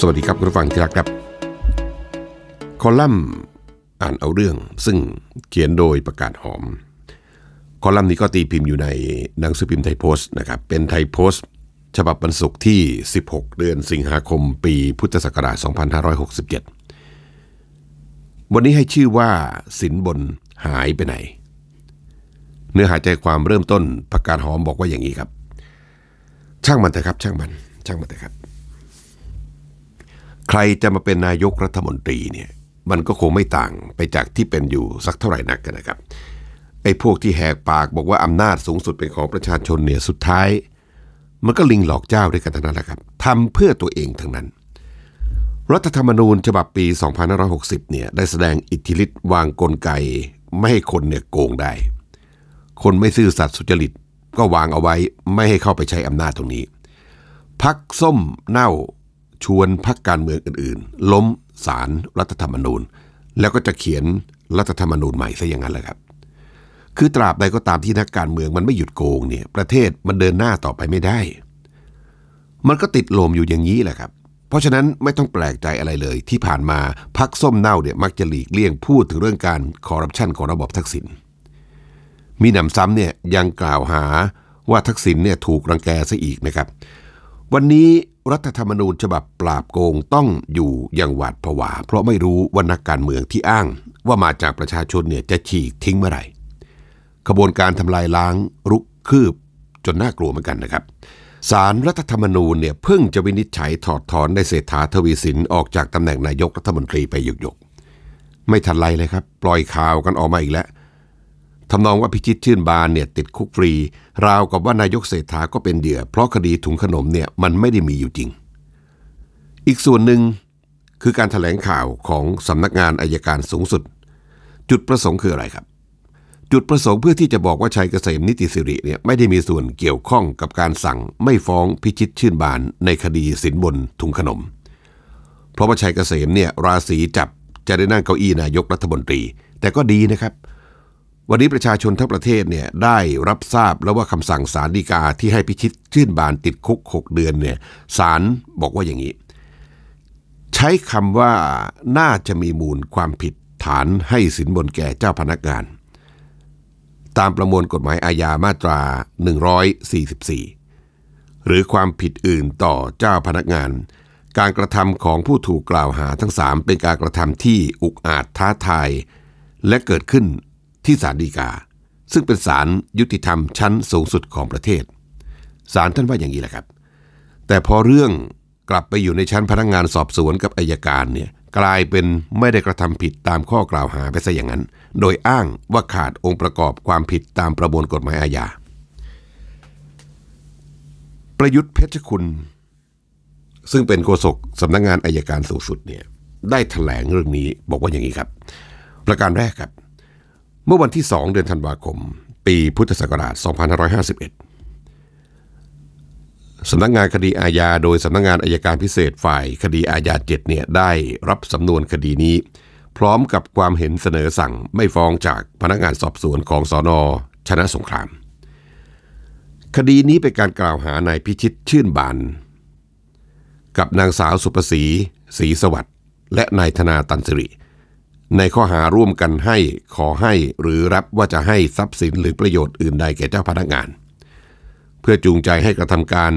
สวัสดีครับคุณฟังที่รักครับ คอลัมน์อ่านเอาเรื่องซึ่งเขียนโดยประกาศหอม คอลัมน์นี้ก็ตีพิมพ์อยู่ในหนังสือพิมพ์ไทยโพสต์นะครับเป็นไทยโพสต์ ฉบับวันศุกร์ที่ 16 เดือนสิงหาคมปีพุทธศักราช 2567 วันนี้ให้ชื่อว่าสินบนหายไปไหน เนื้อหาใจความเริ่มต้นประกาศหอมบอกว่าอย่างนี้ครับ ช่างมันเถอะครับช่างมัน ช่างมันเถอะครับใครจะมาเป็นนายกรัฐมนตรีเนี่ย มันก็คงไม่ต่างไปจากที่เป็นอยู่สักเท่าไหร่นักกันนะครับ ไอ้พวกที่แหกปากบอกว่าอำนาจสูงสุด เป็นของประชาชนเนี่ยสุดท้าย มันก็ลิงหลอกเจ้าด้วยกันทั้งนั้นแหละครับทำเพื่อตัวเองทั้งนั้น รัฐธรรมนูญฉบับปี 2560 เนี่ยได้แสดงอิทธิฤทธิ์วางกลไก ไม่ให้คนเนี่ยโกงได้ คนไม่ซื่อสัตย์สุจริตก็วางเอาไว้ ไม่ให้เข้าไปใช้อำนาจตรงนี้พักส้มเน่าชวนพรรคการเมืองอื่น ๆ ล้มสารรัฐธรรมนูญ แล้วก็จะเขียนรัฐธรรมนูญใหม่ซะอย่างนั้นแหละครับ คือตราบใดก็ตามที่นักการเมืองมันไม่หยุดโกงเนี่ย ประเทศมันเดินหน้าต่อไปไม่ได้ มันก็ติดลมอยู่อย่างนี้แหละครับ เพราะฉะนั้นไม่ต้องแปลกใจอะไรเลย ที่ผ่านมาพรรคส้มเน่าเนี่ยมักจะหลีกเลี่ยงพูดถึงเรื่องการคอร์รัปชันของระบบทักษิณมีหนำซ้ำเนี่ยยังกล่าวหาว่าทักษิณเนี่ยถูกรังแกซะอีกนะครับ วันนี้รัฐธรรมนูญฉบับปราบโกงต้องอยู่อย่างหวาดผวา เพราะไม่รู้ว่านักการเมืองที่อ้างว่ามาจากประชาชนเนี่ยจะฉีกทิ้งเมื่อไหร่ขบวนการทำลายล้างรุกคืบจนน่ากลัวเหมือนกันนะครับ สารรัฐธรรมนูญเนี่ยเพิ่งจะวินิจฉัยถอดถอนในเศรษฐาทวีสิน ออกจากตำแหน่งนายกรัฐมนตรีไปหยกๆ ไม่ทันไรเลยครับ ปล่อยข่าวกันออกมาอีกแล้วทำนองว่าพิชิตชื่นบานเนี่ยติดคุกฟรี ราวกับว่านายกเศรษฐาก็เป็นเดื่อเพราะคดีถุงขนมเนี่ยมันไม่ได้มีอยู่จริง อีกส่วนหนึ่งคือการถแถลงข่าวของสำนักงานอายการสูงสุด จุดประสงค์คืออะไรครับ จุดประสงค์เพื่อที่จะบอกว่าชัยเกษมนิติสิริเนี่ยไม่ได้มีส่วนเกี่ยวข้องกับการสั่งไม่ฟ้องพิชิตชื่นบานในคดีสินบนถุงขนม เพราะว่าชัยเกษมเนี่ยราศีจับจะได้นั่งเก้าอี้นายกรัฐมนตรี แต่ก็ดีนะครับเวันนี้ประชาชนทั้งประเทศเนี่ยได้รับทราบแล้วว่าคำสั่งศาลฎีกาที่ให้พิชิตชื่นบานติดคุก 6 เดือนเนี่ยศาลบอกว่าอย่างนี้ ใช้คำว่าน่าจะมีมูลความผิดฐานให้สินบนแก่เจ้าพนักงาน ตามประมวลกฎหมายอาญามาตรา 144 หรือความผิดอื่นต่อเจ้าพนักงาน การกระทำของผู้ถูกกล่าวหาทั้ง 3 เป็นการกระทำที่อุกอาจท้าทายและเกิดขึ้นที่ศาลฎีกา ซึ่งเป็นศาลยุติธรรมชั้นสูงสุดของประเทศศาลท่านว่าอย่างนี้แหละครับ แต่พอเรื่องกลับไปอยู่ในชั้นพนักงงานสอบสวนกับอายการเนี่ยกลายเป็นไม่ได้กระทำผิดตามข้อกล่าวหาไปซะอย่างนั้น โดยอ้างว่าขาดองค์ประกอบความผิดตามประมวลกฎหมายอาญาประยุทธ์เพชรคุณซึ่งเป็นโฆษกสำนักงงานอายการสูงสุดเนี่ยได้ถแถลงเรื่องนี้บอกว่าอย่างนี้ครับ ประการแรกครับเมื่อวันที่ 2 เดือนธันวาคม ปีพุทธศักราช 2551 สำนักงานคดีอาญา โดยสำนักงานอายการพิเศษฝ่ายคดีอาญาเจ็ดเนี่ยได้รับสำนวนคดีนี้ พร้อมกับความเห็นเสนอสั่งไม่ฟ้องจากพนักงานสอบสวนของสอนอชนะสงคราม คดีนี้เป็นการกล่าวหานายพิชิตชื่นบาน กับนางสาวสุประศรีศรีสวัสดิ์และนายธนาตันสิริในข้อหาร่วมกันให้ขอให้หรือรับว่าจะให้ทรัพย์สินหรือประโยชน์อื่นใดแก่เจ้าพนักงาน เพื่อจูงใจให้กระทำการ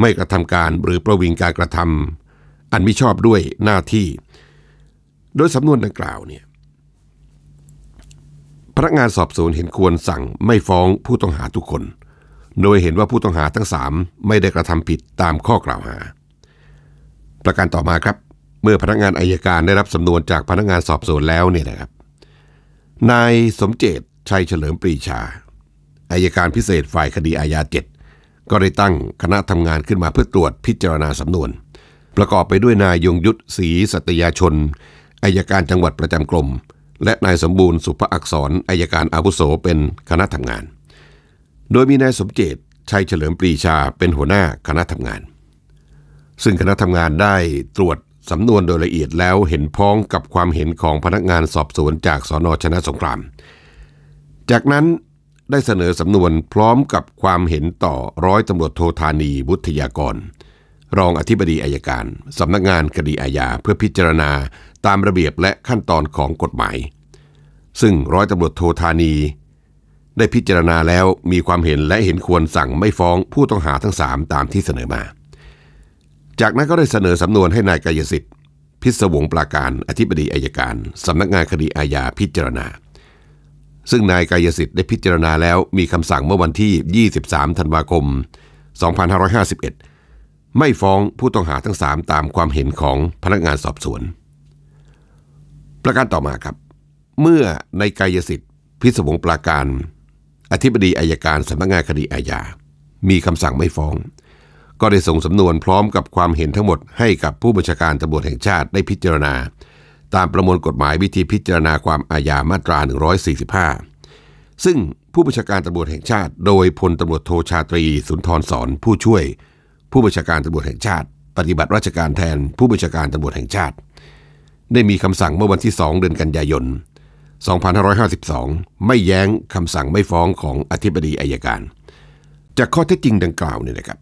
ไม่กระทำการหรือประวิงการกระทำอันมิชอบด้วยหน้าที่ โดยสำนวนดังกล่าวเนี่ยพนักงานสอบสวนเห็นควรสั่งไม่ฟ้องผู้ต้องหาทุกคน โดยเห็นว่าผู้ต้องหาทั้งสามไม่ได้กระทำผิดตามข้อกล่าวหา ประการต่อมาครับเมื่อพนักงานอายการได้รับสำนวนจากพนักงานสอบสวนแล้วเนี่ยนะครับ นายสมเจต ชัยเฉลิมปรีชา อายการพิเศษฝ่ายคดีอาญาเจ็ดก็ได้ตั้งคณะทำงานขึ้นมาเพื่อตรวจพิจารณาสำนวน ประกอบไปด้วยนายยงยุทธศรีสัตยาชน อายการจังหวัดประจำกรม และนายสมบูรณ์สุภอักษร อายการอาวุโสเป็นคณะทำงาน โดยมีนายสมเจต ชัยเฉลิมปรีชาเป็นหัวหน้าคณะทำงาน ซึ่งคณะทำงานได้ตรวจสำนวนโดยละเอียดแล้วเห็นพ้องกับความเห็นของพนักงานสอบสวนจากสนชนะสงคราม จากนั้นได้เสนอสำนวนพร้อมกับความเห็นต่อร้อยตำรวจโทธานีบุทยากร รองอธิบดีอายการสำนักงานคดีอาญาเพื่อพิจารณาตามระเบียบและขั้นตอนของกฎหมาย ซึ่งร้อยตำรวจโทธานี ได้พิจารณาแล้วมีความเห็นและเห็นควรสั่งไม่ฟ้องผู้ต้องหาทั้งสามตามที่เสนอมาจากนั้นก็ได้เสนอสำนวนให้นายกายสิทธิ์ พิศวงปราการอธิบดีอายการสำนักงานคดีอาญาพิจารณา ซึ่งนายกายสิทธิ์ได้พิจารณาแล้วมีคำสั่งเมื่อวันที่ 23 ธันวาคม 2551 ไม่ฟ้องผู้ต้องหาทั้ง 3 ตามความเห็นของพนักงานสอบสวน ประการต่อมาครับ เมื่อนายกายสิทธิ์ พิศวงปราการ อธิบดีอายการสำนักงานคดีอาญามีคำสั่งไม่ฟ้องก็ได้ส่งสำนวนพร้อมกับความเห็นทั้งหมดให้กับผู้บัญชาการตำรวจแห่งชาติได้พิจารณา ตามประมวลกฎหมายวิธีพิจารณาความอาญามาตรา 145 ซึ่งผู้บัญชาการตำรวจแห่งชาติ โดยพลตำรวจโทชาตรีสุนทรสอน ผู้ช่วย ผู้บัญชาการตำรวจแห่งชาติ ปฏิบัติราชการแทน ผู้บัญชาการตำรวจแห่งชาติ ได้มีคำสั่งเมื่อวันที่ 2 เดือนกันยายน 2552ไม่แย้งคำสั่งไม่ฟ้องของอธิบดีอายการ จากข้อเท็จจริงดังกล่าวเนี่ยนะครับ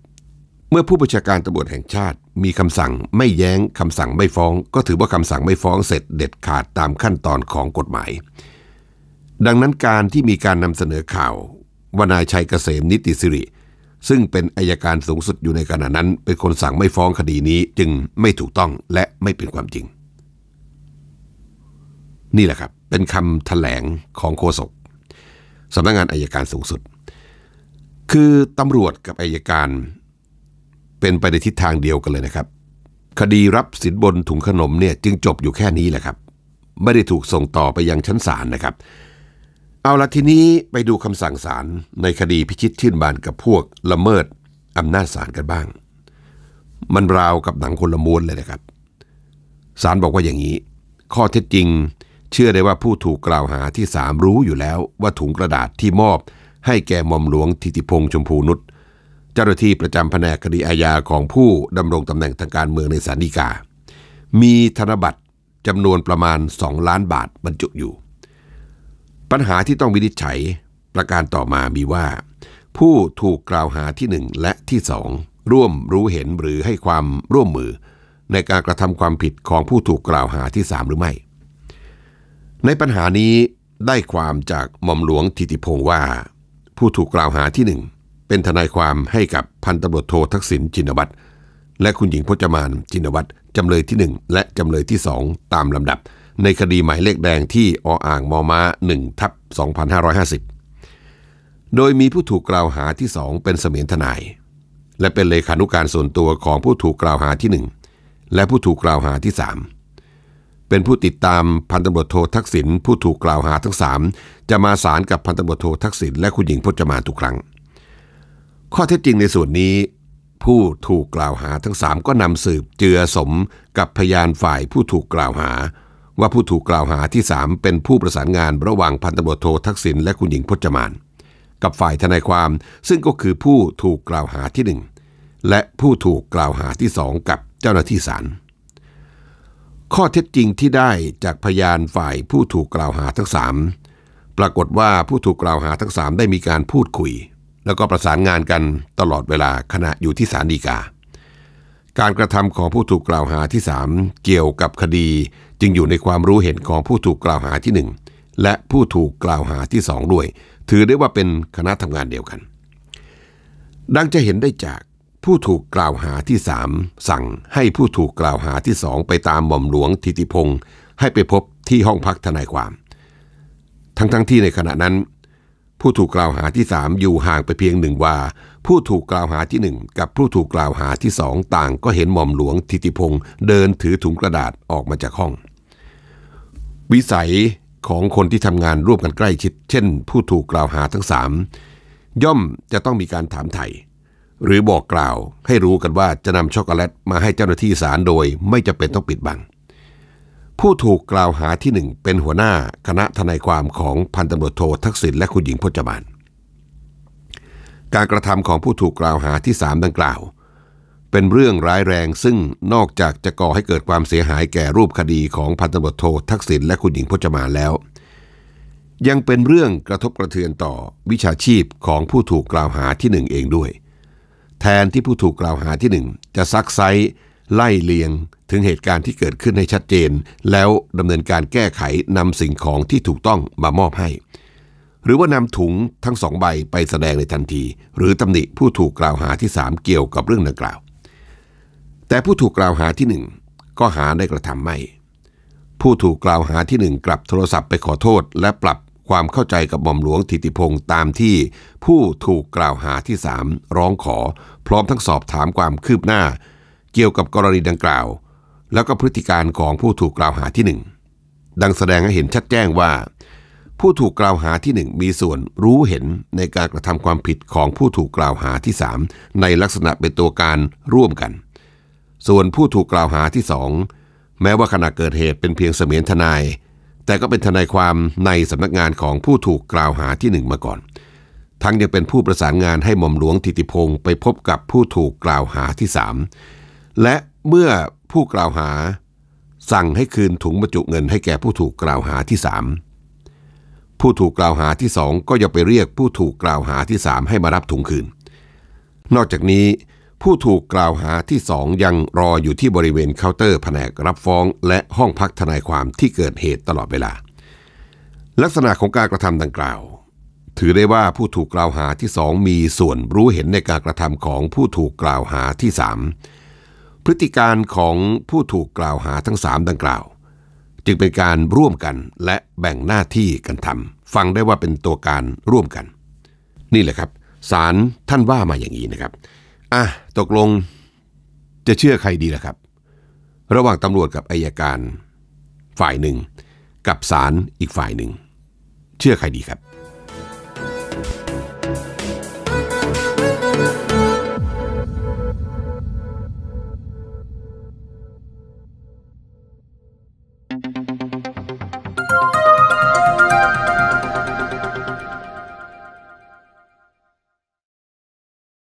เมื่อผู้บัญชาการตำรวจแห่งชาติ มีคำสั่งไม่แย้งคำสั่งไม่ฟ้องก็ถือว่าคำสั่งไม่ฟ้องเสร็จเด็ดขาดตามขั้นตอนของกฎหมาย ดังนั้นการที่มีการนำเสนอข่าวว่านายชัยเกษมนิติสิริ ซึ่งเป็นอายการสูงสุดอยู่ในขณะนั้น เป็นคนสั่งไม่ฟ้องคดีนี้จึงไม่ถูกต้องและไม่เป็นความจริง นี่แหละครับเป็นคำถแถลงของโฆษกสำนักงงานอายการสูงสุด คือตำรวจกับอายการเป็นไปในทิศทางเดียวกันเลยนะครับ คดีรับสินบนถุงขนมเนี่ยจึงจบอยู่แค่นี้แหละครับ ไม่ได้ถูกส่งต่อไปยังชั้นศาลนะครับ เอาละทีนี้ไปดูคำสั่งศาลในคดีพิชิตชื่นบานกับพวกละเมิดอำนาจศาลกันบ้าง มันราวกับหนังคนละม้วนเลยนะครับศาลบอกว่าอย่างนี้ ข้อเท็จจริงเชื่อได้ว่าผู้ถูกกล่าวหาที่สามรู้อยู่แล้วว่าถุงกระดาษที่มอบ ให้แก่มอมหลวงทิติพงษ์ชมพูนุชเจ้าหน้าที่ประจำแผนกคดีอาญาของผู้ดำรงตำแหน่งทางการเมืองในสาริีกา มีธนบัตรจำนวนประมาณ 2 ล้านบาทบรรจุอยู่ ปัญหาที่ต้องวินิจฉัยประการต่อมามีว่า ผู้ถูกกล่าวหาที่ 1 และที่ 2 ร่วมรู้เห็นหรือให้ความร่วมมือในการกระทำความผิดของผู้ถูกกล่าวหาที่ 3 หรือไม่ ในปัญหานี้ได้ความจากหม่อมหลวงทิติพงศ์ว่า ผู้ถูกกล่าวหาที่หนึ่งเป็นทนายความให้กับพันตำรวจโททักษิณจินวัตร และคุณหญิงพจมานจินวัตรจำเลยที่ 1 และจำเลยที่ 2 ตามลำดับ ในคดีหมายเลขแดงที่ออ่างมอม้า1ทับ2550 โดยมีผู้ถูกกล่าวหาที่ 2 เป็นเสมียนทนาย และเป็นเลขานุการส่วนตัวของผู้ถูกกล่าวหาที่ 1 และผู้ถูกกล่าวหาที่ 3 เป็นผู้ติดตามพันตำรวจโททักษิณผู้ถูกกล่าวหาทั้ง 3 จะมาศาลกับพันตำรวจโททักษิณและคุณหญิงพจมานทุกครั้งข้อเท็จจริงในส่วนนี้ ผู้ถูกกล่าวหาทั้งสามก็นำสืบเจือสมกับพยานฝ่ายผู้ถูกกล่าวหา ว่าผู้ถูกกล่าวหาที่สามเป็นผู้ประสานงานระหว่างพันตำรวจโททักษิณและคุณหญิงพจมาน กับฝ่ายทนายความซึ่งก็คือผู้ถูกกล่าวหาที่หนึ่งและผู้ถูกกล่าวหาที่สองกับเจ้าหน้าที่ศาลข้อเท็จจริงที่ได้จากพยานฝ่ายผู้ถูกกล่าวหาทั้งสามปรากฏว่าผู้ถูกกล่าวหาทั้งสามได้มีการพูดคุยแล้วก็ประสานงานกันตลอดเวลาขณะอยู่ที่ศาลฎีกา การกระทำของผู้ถูกกล่าวหาที่3เกี่ยวกับคดีจึงอยู่ในความรู้เห็นของผู้ถูกกล่าวหาที่1และผู้ถูกกล่าวหาที่2ด้วยถือได้ว่าเป็นคณะทำงานเดียวกันดังจะเห็นได้จากผู้ถูกกล่าวหาที่3สั่งให้ผู้ถูกกล่าวหาที่สองไปตามหม่อมหลวงทิติพงศ์ให้ไปพบที่ห้องพักทนายความ ทั้งๆทที่ในขณะนั้นผู้ถูกกล่าวหาที่ 3 อยู่ห่างไปเพียงหนึ่งวาผู้ถูกกล่าวหาที่ 1 กับผู้ถูกกล่าวหาที่สองต่างก็เห็นหม่อมหลวงทิติพงศ์เดินถือถุงกระดาษออกมาจากห้อง วิสัยของคนที่ทำงานร่วมกันใกล้ชิด เช่น ผู้ถูกกล่าวหาทั้งสามย่อมจะต้องมีการถามไถ่หรือบอกกล่าวให้รู้กันว่าจะนำช็อกโกแลตมาให้เจ้าหน้าที่ศาลโดย ไม่จำเป็นต้องปิดบังผู้ถูกกล่าวหาที่หนึ่งเป็นหัวหน้าคณะทนายความของพันตำรวจโททักษิณและคุณหญิงพจมานการกระทำของผู้ถูกกล่าวหาที่สามดังกล่าว เป็นเรื่องร้ายแรงซึ่งนอกจากจะก่อให้เกิดความเสียหายแก่รูปคดีของพันตำรวจโททักษิณและคุณหญิงพจมานแล้ว ยังเป็นเรื่องกระทบกระเทือนต่อวิชาชีพของผู้ถูกกล่าวหาที่หนึ่งเองด้วยแทนที่ผู้ถูกกล่าวหาที่หนึ่งจะซักไซไล่เลียงถึงเหตุการณ์ที่เกิดขึ้นให้ชัดเจน แล้วดำเนินการแก้ไขนำสิ่งของที่ถูกต้องมามอบให้ หรือว่านำถุงทั้งสองใบไปแสดงในทันที หรือตำหนิผู้ถูกกล่าวหาที่3เกี่ยวกับเรื่องดังกล่าว แต่ผู้ถูกกล่าวหาที่ 1 ก็หาได้กระทำไม่ ผู้ถูกกล่าวหาที่ 1 กลับโทรศัพท์ไปขอโทษและปรับความเข้าใจกับหม่อมหลวงธิติพงศ์ตามที่ผู้ถูกกล่าวหาที่3ร้องขอ พร้อมทั้งสอบถามความคืบหน้าเกี่ยวกับกรณีดังกล่าว แล้วก็พฤติการของผู้ถูกกล่าวหาที่ 1 ดังแสดงให้เห็นชัดแจ้งว่า ผู้ถูกกล่าวหาที่ 1 มีส่วนรู้เห็นในการกระทำความผิดของผู้ถูกกล่าวหาที่ 3 ในลักษณะเป็นตัวการร่วมกัน ส่วนผู้ถูกกล่าวหาที่2แม้ว่าขณะเกิดเหตุเป็นเพียงเสมียนทนาย แต่ก็เป็นทนายความในสำนักงานของผู้ถูกกล่าวหาที่ 1 มาก่อน ทั้งยังเป็นผู้ประสานงานให้หม่อมหลวงทิติพงศ์ไปพบกับผู้ถูกกล่าวหาที่สามและเมื่อผู้กล่าวหา สั่งให้คืนถุงบรรจุเงินให้แก่ผู้ถูกกล่าวหาที่สาม ผู้ถูกกล่าวหาที่สองก็ยังไปเรียกผู้ถูกกล่าวหาที่สามให้มารับถุงคืน นอกจากนี้ ผู้ถูกกล่าวหาที่สองยังรออยู่ที่บริเวณเคาน์เตอร์แผนกรับฟ้อง และห้องพักทนายความที่เกิดเหตุตลอดเวลา ลักษณะของการกระทำดังกล่าว ถือได้ว่าผู้ถูกกล่าวหาที่สองมีส่วนรู้เห็นในการกระทำของผู้ถูกกล่าวหาที่สามพฤติการของผู้ถูกกล่าวหาทั้งสามดังกล่าว จึงเป็นการร่วมกันและแบ่งหน้าที่กันทำฟังได้ว่าเป็นตัวการร่วมกัน นี่แหละครับสารท่านว่ามาอย่างนี้นะครับ อ่ะตกลงจะเชื่อใครดีล่ะครับ ระหว่างตำรวจกับอายการฝ่ายหนึ่ง กับสารอีกฝ่ายหนึ่งเชื่อใครดีครับ